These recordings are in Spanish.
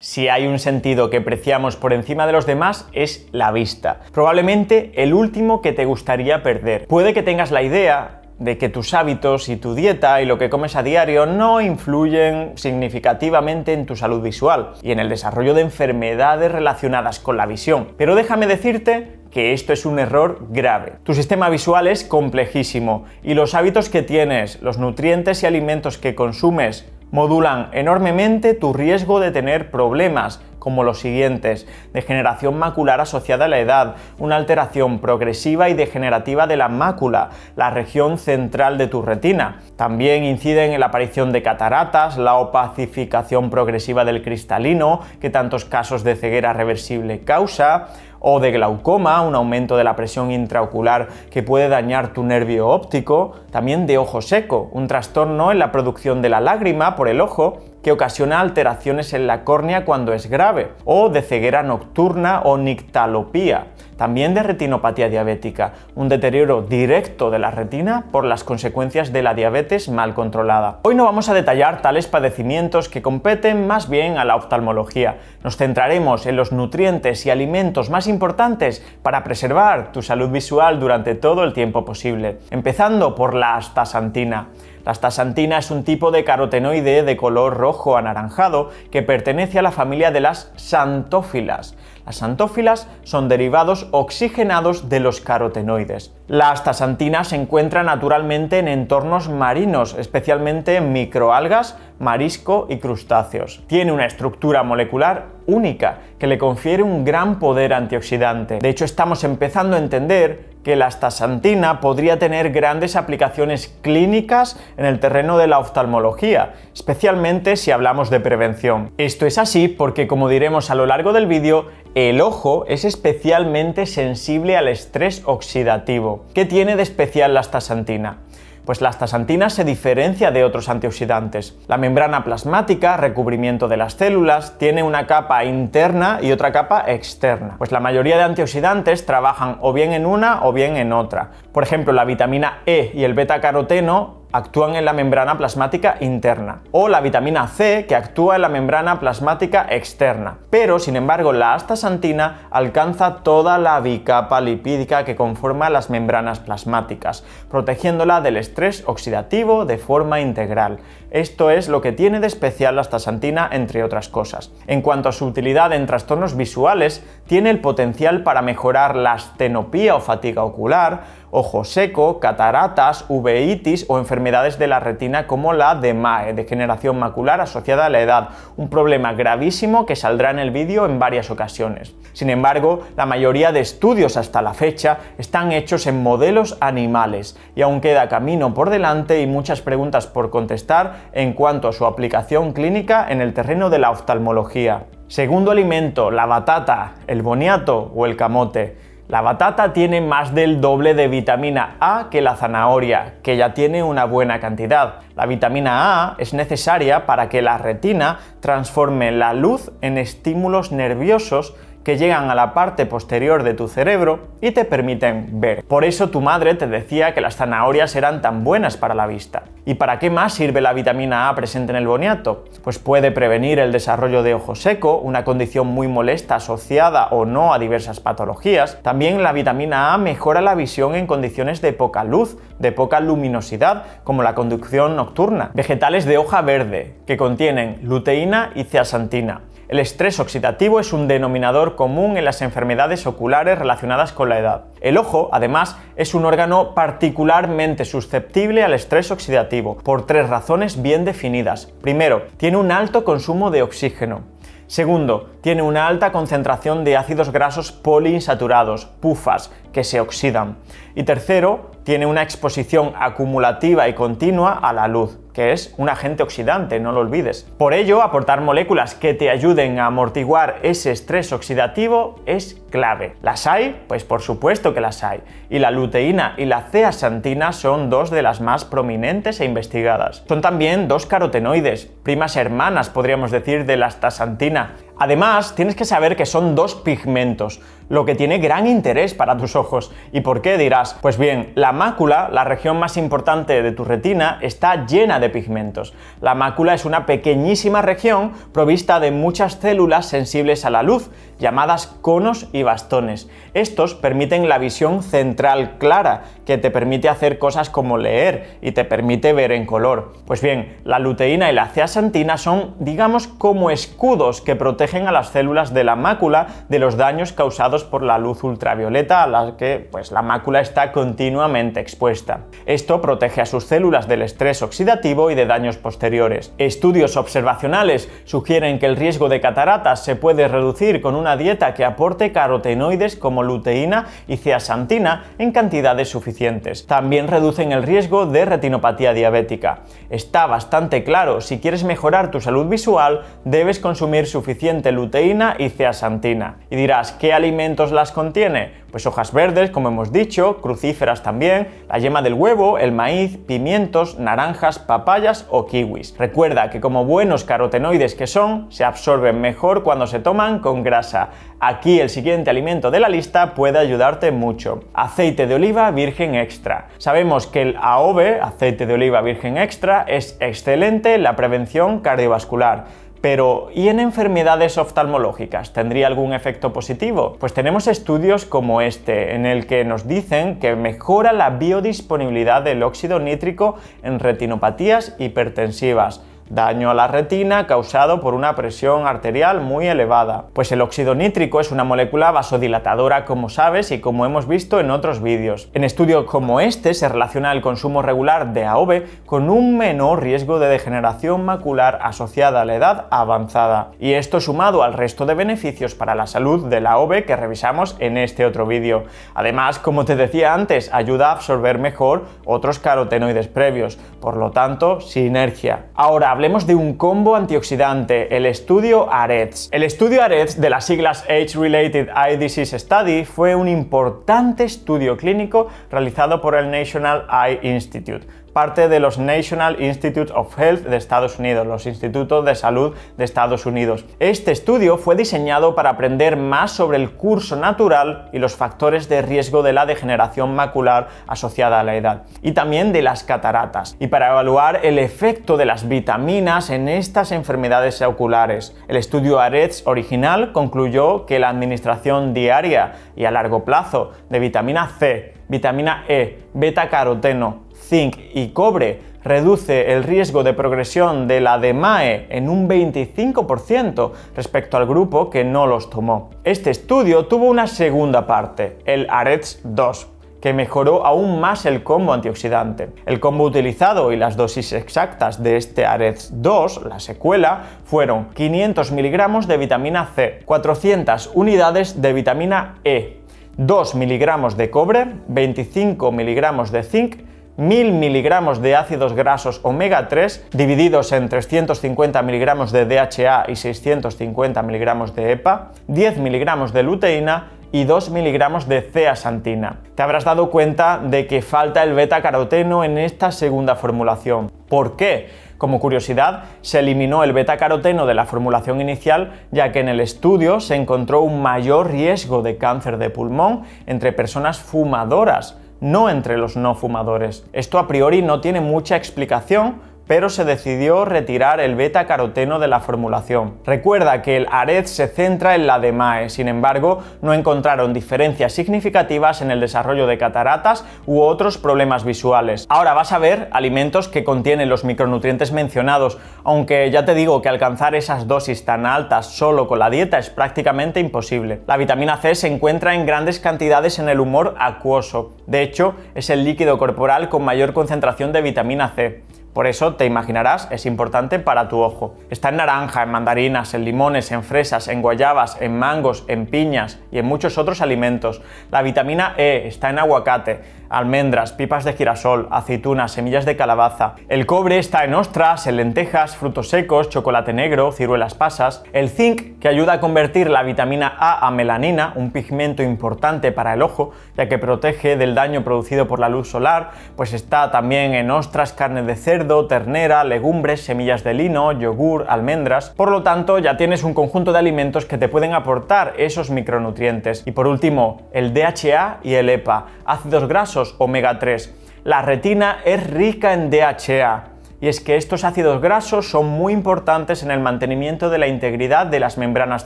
Si hay un sentido que preciamos por encima de los demás es la vista. Probablemente el último que te gustaría perder. Puede que tengas la idea de que tus hábitos y tu dieta y lo que comes a diario no influyen significativamente en tu salud visual y en el desarrollo de enfermedades relacionadas con la visión. Pero déjame decirte que esto es un error grave. Tu sistema visual es complejísimo y los hábitos que tienes, los nutrientes y alimentos que consumes, modulan enormemente tu riesgo de tener problemas, como los siguientes, degeneración macular asociada a la edad, una alteración progresiva y degenerativa de la mácula, la región central de tu retina. También inciden en la aparición de cataratas, la opacificación progresiva del cristalino, que tantos casos de ceguera reversible causa, o de glaucoma, un aumento de la presión intraocular que puede dañar tu nervio óptico, también de ojo seco, un trastorno en la producción de la lágrima por el ojo que ocasiona alteraciones en la córnea cuando es grave, o de ceguera nocturna o nictalopía, también de retinopatía diabética, un deterioro directo de la retina por las consecuencias de la diabetes mal controlada. Hoy no vamos a detallar tales padecimientos que competen más bien a la oftalmología. Nos centraremos en los nutrientes y alimentos más importantes para preservar tu salud visual durante todo el tiempo posible, empezando por la astaxantina. La astaxantina es un tipo de carotenoide de color rojo anaranjado que pertenece a la familia de las santófilas. Las santófilas son derivados oxigenados de los carotenoides. La astaxantina se encuentra naturalmente en entornos marinos, especialmente en microalgas, marisco y crustáceos. Tiene una estructura molecular única que le confiere un gran poder antioxidante. De hecho, estamos empezando a entender que la astaxantina podría tener grandes aplicaciones clínicas en el terreno de la oftalmología, especialmente si hablamos de prevención. Esto es así porque, como diremos a lo largo del vídeo, el ojo es especialmente sensible al estrés oxidativo. ¿Qué tiene de especial la astaxantina? pues la astasantina se diferencia de otros antioxidantes. La membrana plasmática, recubrimiento de las células, tiene una capa interna y otra capa externa, pues la mayoría de antioxidantes trabajan o bien en una o bien en otra. Por ejemplo, la vitamina E y el beta caroteno actúan en la membrana plasmática interna, o la vitamina C, que actúa en la membrana plasmática externa. Pero, sin embargo, la astaxantina alcanza toda la bicapa lipídica que conforma las membranas plasmáticas, protegiéndola del estrés oxidativo de forma integral. Esto es lo que tiene de especial la astaxantina, entre otras cosas. En cuanto a su utilidad en trastornos visuales, tiene el potencial para mejorar la astenopía o fatiga ocular, ojo seco, cataratas, uveitis o enfermedades de la retina como la Mae, degeneración macular asociada a la edad, un problema gravísimo que saldrá en el vídeo en varias ocasiones. Sin embargo, la mayoría de estudios hasta la fecha están hechos en modelos animales y aún queda camino por delante y muchas preguntas por contestar en cuanto a su aplicación clínica en el terreno de la oftalmología. Segundo alimento, la batata, el boniato o el camote. La batata tiene más del doble de vitamina A que la zanahoria, que ya tiene una buena cantidad. La vitamina A es necesaria para que la retina transforme la luz en estímulos nerviosos que llegan a la parte posterior de tu cerebro y te permiten ver. Por eso tu madre te decía que las zanahorias eran tan buenas para la vista. ¿Y para qué más sirve la vitamina A presente en el boniato? Pues puede prevenir el desarrollo de ojo seco, una condición muy molesta asociada o no a diversas patologías. También la vitamina A mejora la visión en condiciones de poca luz, de poca luminosidad, como la conducción nocturna. Vegetales de hoja verde, que contienen luteína y zeaxantina el estrés oxidativo es un denominador común en las enfermedades oculares relacionadas con la edad. El ojo, además, es un órgano particularmente susceptible al estrés oxidativo, por tres razones bien definidas. Primero, tiene un alto consumo de oxígeno. Segundo, tiene una alta concentración de ácidos grasos poliinsaturados, PUFAS, que se oxidan. Y tercero, tiene una exposición acumulativa y continua a la luz, que es un agente oxidante, no lo olvides. Por ello, aportar moléculas que te ayuden a amortiguar ese estrés oxidativo es clave. ¿Las hay? Pues por supuesto que las hay. Y la luteína y la ceasantina son dos de las más prominentes e investigadas. Son también dos carotenoides, primas hermanas podríamos decir de la astaxantina, Además, tienes que saber que son dos pigmentos, lo que tiene gran interés para tus ojos. ¿Y por qué dirás? Pues bien, la mácula, la región más importante de tu retina, está llena de pigmentos. La mácula es una pequeñísima región provista de muchas células sensibles a la luz, llamadas conos y bastones. Estos permiten la visión central clara, que te permite hacer cosas como leer y te permite ver en color. Pues bien, la luteína y la ceasantina son, digamos, como escudos que protegen a las células de la mácula de los daños causados por la luz ultravioleta a la que pues, la mácula está continuamente expuesta. Esto protege a sus células del estrés oxidativo y de daños posteriores. Estudios observacionales sugieren que el riesgo de cataratas se puede reducir con una dieta que aporte carotenoides como luteína y ceasantina en cantidades suficientes. También reducen el riesgo de retinopatía diabética. Está bastante claro, si quieres mejorar tu salud visual, debes consumir suficiente luteína y ceasantina. Y dirás, ¿qué alimentos las contiene? Pues hojas verdes, como hemos dicho, crucíferas también, la yema del huevo, el maíz, pimientos, naranjas, papayas o kiwis. Recuerda que como buenos carotenoides que son, se absorben mejor cuando se toman con grasa. Aquí el siguiente alimento de la lista puede ayudarte mucho. Aceite de oliva virgen extra. Sabemos que el AOVE, aceite de oliva virgen extra, es excelente en la prevención cardiovascular pero, ¿y en enfermedades oftalmológicas? ¿Tendría algún efecto positivo? Pues tenemos estudios como este, en el que nos dicen que mejora la biodisponibilidad del óxido nítrico en retinopatías hipertensivas daño a la retina causado por una presión arterial muy elevada. Pues el óxido nítrico es una molécula vasodilatadora como sabes y como hemos visto en otros vídeos. En estudios como este se relaciona el consumo regular de AOV con un menor riesgo de degeneración macular asociada a la edad avanzada. Y esto sumado al resto de beneficios para la salud de la AOVE que revisamos en este otro vídeo. Además, como te decía antes, ayuda a absorber mejor otros carotenoides previos, por lo tanto, sinergia. Ahora hablemos de un combo antioxidante, el estudio AREDS. El estudio AREDS de las siglas Age-Related Eye Disease Study fue un importante estudio clínico realizado por el National Eye Institute parte de los National Institutes of Health de Estados Unidos, los Institutos de Salud de Estados Unidos. Este estudio fue diseñado para aprender más sobre el curso natural y los factores de riesgo de la degeneración macular asociada a la edad, y también de las cataratas, y para evaluar el efecto de las vitaminas en estas enfermedades oculares. El estudio AREDS original concluyó que la administración diaria y a largo plazo de vitamina C, vitamina E, beta caroteno, zinc y cobre reduce el riesgo de progresión de la DMAE en un 25% respecto al grupo que no los tomó. Este estudio tuvo una segunda parte, el areds 2, que mejoró aún más el combo antioxidante. El combo utilizado y las dosis exactas de este areds 2, la secuela, fueron 500 miligramos de vitamina C, 400 unidades de vitamina E, 2 miligramos de cobre, 25 miligramos de zinc 1000 miligramos de ácidos grasos omega 3 divididos en 350 miligramos de DHA y 650 miligramos de EPA, 10 miligramos de luteína y 2 miligramos de ceasantina. Te habrás dado cuenta de que falta el beta caroteno en esta segunda formulación. ¿Por qué? Como curiosidad, se eliminó el beta caroteno de la formulación inicial ya que en el estudio se encontró un mayor riesgo de cáncer de pulmón entre personas fumadoras no entre los no fumadores. Esto a priori no tiene mucha explicación, pero se decidió retirar el beta caroteno de la formulación. Recuerda que el Arez se centra en la DMAE, sin embargo, no encontraron diferencias significativas en el desarrollo de cataratas u otros problemas visuales. Ahora vas a ver alimentos que contienen los micronutrientes mencionados, aunque ya te digo que alcanzar esas dosis tan altas solo con la dieta es prácticamente imposible. La vitamina C se encuentra en grandes cantidades en el humor acuoso, de hecho, es el líquido corporal con mayor concentración de vitamina C. Por eso, te imaginarás, es importante para tu ojo. Está en naranja, en mandarinas, en limones, en fresas, en guayabas, en mangos, en piñas y en muchos otros alimentos. La vitamina E está en aguacate, almendras, pipas de girasol, aceitunas, semillas de calabaza. El cobre está en ostras, en lentejas, frutos secos, chocolate negro, ciruelas pasas. El zinc, que ayuda a convertir la vitamina A a melanina, un pigmento importante para el ojo, ya que protege del daño producido por la luz solar, pues está también en ostras, carne de cerdo, ternera, legumbres, semillas de lino, yogur, almendras. Por lo tanto, ya tienes un conjunto de alimentos que te pueden aportar esos micronutrientes. Y por último, el DHA y el EPA, ácidos grasos omega 3. La retina es rica en DHA y es que estos ácidos grasos son muy importantes en el mantenimiento de la integridad de las membranas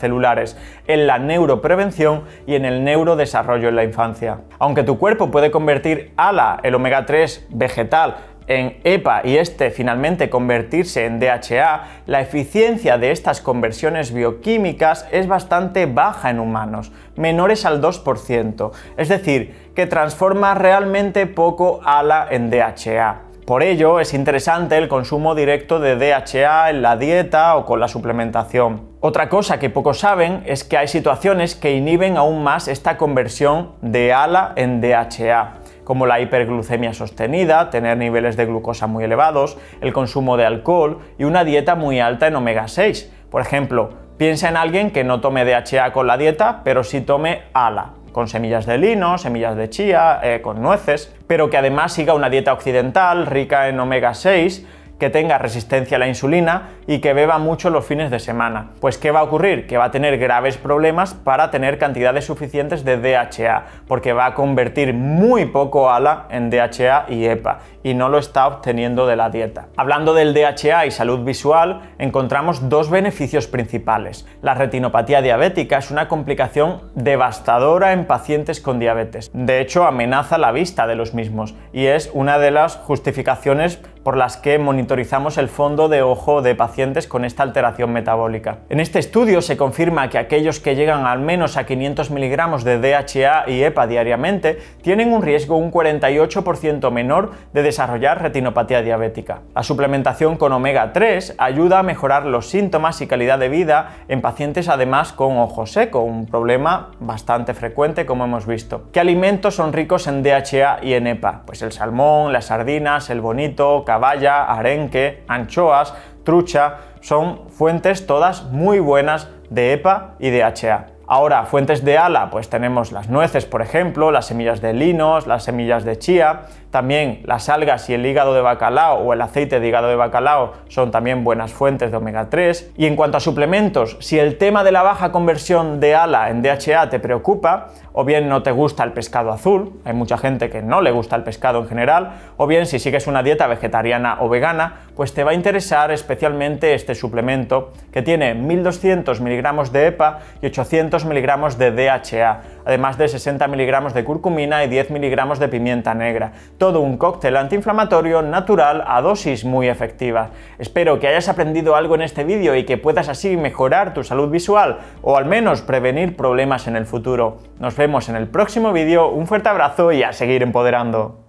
celulares, en la neuroprevención y en el neurodesarrollo en la infancia. Aunque tu cuerpo puede convertir ALA, el omega 3 vegetal, en EPA y este finalmente convertirse en DHA, la eficiencia de estas conversiones bioquímicas es bastante baja en humanos, menores al 2%, es decir, que transforma realmente poco ALA en DHA. Por ello, es interesante el consumo directo de DHA en la dieta o con la suplementación. Otra cosa que pocos saben es que hay situaciones que inhiben aún más esta conversión de ALA en DHA como la hiperglucemia sostenida, tener niveles de glucosa muy elevados, el consumo de alcohol y una dieta muy alta en omega 6. Por ejemplo, piensa en alguien que no tome DHA con la dieta, pero sí tome ALA, con semillas de lino, semillas de chía, eh, con nueces, pero que además siga una dieta occidental rica en omega 6 que tenga resistencia a la insulina y que beba mucho los fines de semana. Pues ¿qué va a ocurrir? Que va a tener graves problemas para tener cantidades suficientes de DHA, porque va a convertir muy poco ALA en DHA y EPA, y no lo está obteniendo de la dieta. Hablando del DHA y salud visual, encontramos dos beneficios principales. La retinopatía diabética es una complicación devastadora en pacientes con diabetes. De hecho, amenaza la vista de los mismos, y es una de las justificaciones por las que monitorizamos el fondo de ojo de pacientes con esta alteración metabólica. En este estudio se confirma que aquellos que llegan al menos a 500 miligramos de DHA y EPA diariamente tienen un riesgo un 48% menor de desarrollar retinopatía diabética. La suplementación con omega 3 ayuda a mejorar los síntomas y calidad de vida en pacientes además con ojo seco, un problema bastante frecuente como hemos visto. ¿Qué alimentos son ricos en DHA y en EPA? Pues el salmón, las sardinas, el bonito, caballa, arenque, anchoas, trucha, son fuentes todas muy buenas de EPA y de HA. Ahora, fuentes de ala, pues tenemos las nueces, por ejemplo, las semillas de linos, las semillas de chía, también las algas y el hígado de bacalao o el aceite de hígado de bacalao son también buenas fuentes de omega 3. Y en cuanto a suplementos, si el tema de la baja conversión de ala en DHA te preocupa, o bien no te gusta el pescado azul, hay mucha gente que no le gusta el pescado en general, o bien si sigues una dieta vegetariana o vegana, pues te va a interesar especialmente este suplemento que tiene 1200 miligramos de EPA y 800 miligramos de DHA, además de 60 miligramos de curcumina y 10 miligramos de pimienta negra. Todo un cóctel antiinflamatorio natural a dosis muy efectivas. Espero que hayas aprendido algo en este vídeo y que puedas así mejorar tu salud visual o al menos prevenir problemas en el futuro. Nos vemos en el próximo vídeo, un fuerte abrazo y a seguir empoderando.